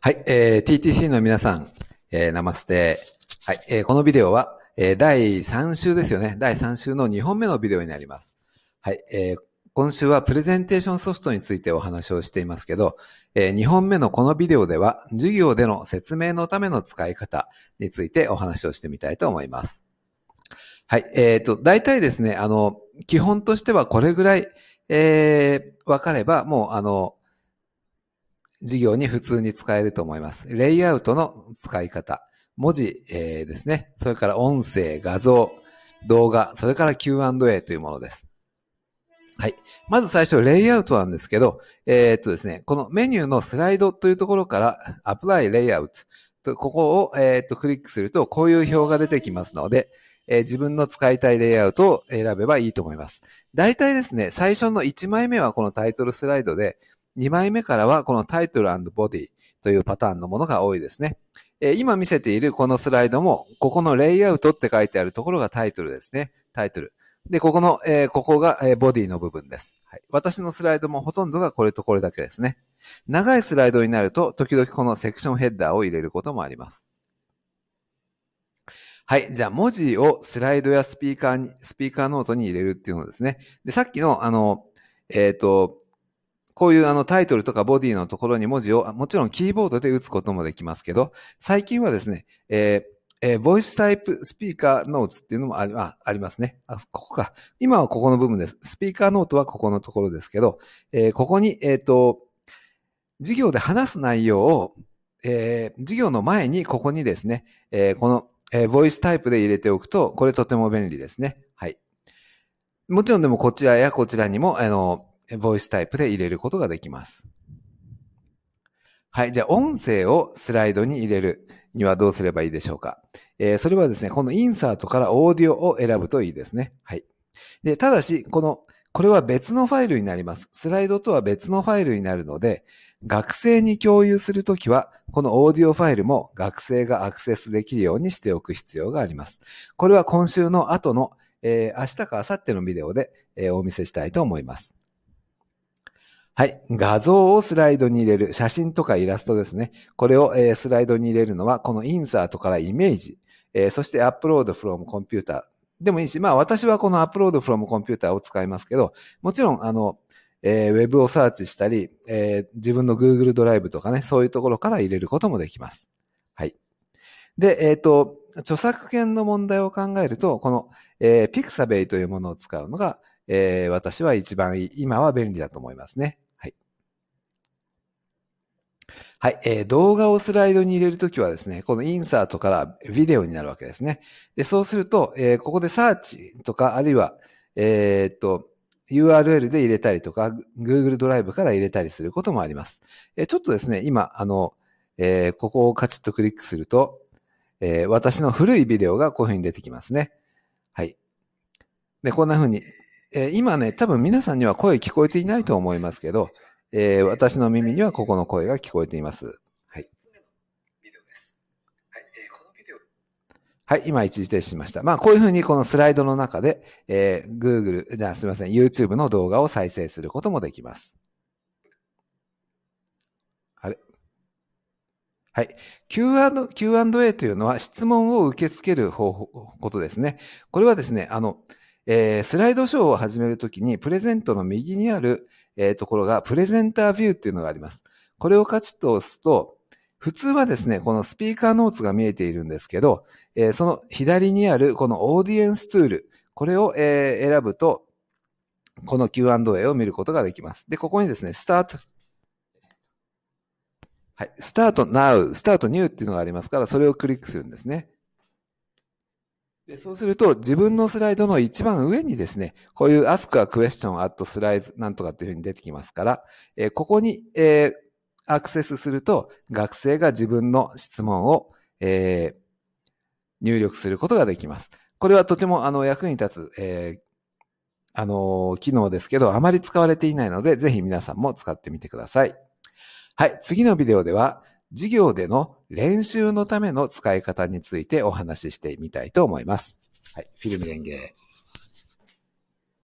はい、えー、TTC の皆さん、えー、ナマステ。はい、えー、このビデオは、えー、第3週ですよね。第3週の2本目のビデオになります。はい、えー、今週はプレゼンテーションソフトについてお話をしていますけど、えー、2本目のこのビデオでは、授業での説明のための使い方についてお話をしてみたいと思います。はい、えっ、ー、と、大体ですね、あの、基本としてはこれぐらい、えー、わかれば、もう、あの、事業に普通に使えると思います。レイアウトの使い方、文字、えー、ですね。それから音声、画像、動画、それから Q&A というものです。はい。まず最初、レイアウトなんですけど、えー、っとですね、このメニューのスライドというところから、アプライレイアウトと、ここを、えー、っとクリックすると、こういう表が出てきますので、えー、自分の使いたいレイアウトを選べばいいと思います。大体ですね、最初の1枚目はこのタイトルスライドで、2枚目からはこのタイトルボディというパターンのものが多いですね。えー、今見せているこのスライドも、ここのレイアウトって書いてあるところがタイトルですね。タイトル。で、ここの、えー、ここが、えー、ボディの部分です、はい。私のスライドもほとんどがこれとこれだけですね。長いスライドになると、時々このセクションヘッダーを入れることもあります。はい。じゃあ、文字をスライドやスピーカーに、スピーカーノートに入れるっていうのですね。で、さっきの、あの、えっ、ー、と、こういうあのタイトルとかボディのところに文字を、もちろんキーボードで打つこともできますけど、最近はですね、えーえー、ボイスタイプスピーカーノーツっていうのもありあありますねあ。ここか。今はここの部分です。スピーカーノートはここのところですけど、えー、ここに、えっ、ー、と、授業で話す内容を、えー、授業の前にここにですね、えー、この、えー、ボイスタイプで入れておくと、これとても便利ですね。はい。もちろんでもこちらやこちらにも、あの、ボイスタイプで入れることができます。はい。じゃあ、音声をスライドに入れるにはどうすればいいでしょうか。えー、それはですね、このインサートからオーディオを選ぶといいですね。はい。で、ただし、この、これは別のファイルになります。スライドとは別のファイルになるので、学生に共有するときは、このオーディオファイルも学生がアクセスできるようにしておく必要があります。これは今週の後の、えー、明日か明後日のビデオで、えー、お見せしたいと思います。はい。画像をスライドに入れる。写真とかイラストですね。これを、えー、スライドに入れるのは、このインサートからイメージ、えー、そしてアップロードフロムコンピューターでもいいし、まあ私はこのアップロードフロムコンピューターを使いますけど、もちろん、あの、えー、ウェブをサーチしたり、えー、自分の Google ドライブとかね、そういうところから入れることもできます。はい。で、えっ、ー、と、著作権の問題を考えると、この、えー、Pixabay というものを使うのが、えー、私は一番今は便利だと思いますね。はい、えー、動画をスライドに入れるときはですね、このインサートからビデオになるわけですね。で、そうすると、えー、ここでサーチとか、あるいは、えー、っと、URL で入れたりとか、Google ドライブから入れたりすることもあります。えー、ちょっとですね、今、あの、えー、ここをカチッとクリックすると、えー、私の古いビデオがこういうふうに出てきますね。はい。で、こんなふうに、えー、今ね、多分皆さんには声聞こえていないと思いますけど、えー、私の耳にはここの声が聞こえています。はい。はい、今一時停止しました。まあ、こういうふうにこのスライドの中で、えー、Google、じゃあすみません、YouTube の動画を再生することもできます。あれはい。Q&A, Q&A というのは質問を受け付ける方法、ことですね。これはですね、あの、えー、スライドショーを始めるときに、プレゼントの右にある、えー、ところが、プレゼンタービューっていうのがあります。これをカチッと押すと、普通はですね、このスピーカーノーツが見えているんですけど、えー、その左にあるこのオーディエンスツール、これを、えー、選ぶと、この Q&A を見ることができます。で、ここにですね、スタート。はい。スタート now, スタート t new っていうのがありますから、それをクリックするんですね。で、そうすると、自分のスライドの一番上にですね、こういう ask a question at slides なんとかっていうふうに出てきますから、えー、ここに、えー、アクセスすると、学生が自分の質問を、えー、入力することができます。これはとても、あの、役に立つ、えあの、機能ですけど、あまり使われていないので、ぜひ皆さんも使ってみてください。はい、次のビデオでは、授業での練習のための使い方についてお話ししてみたいと思います。はい、フィルム連携。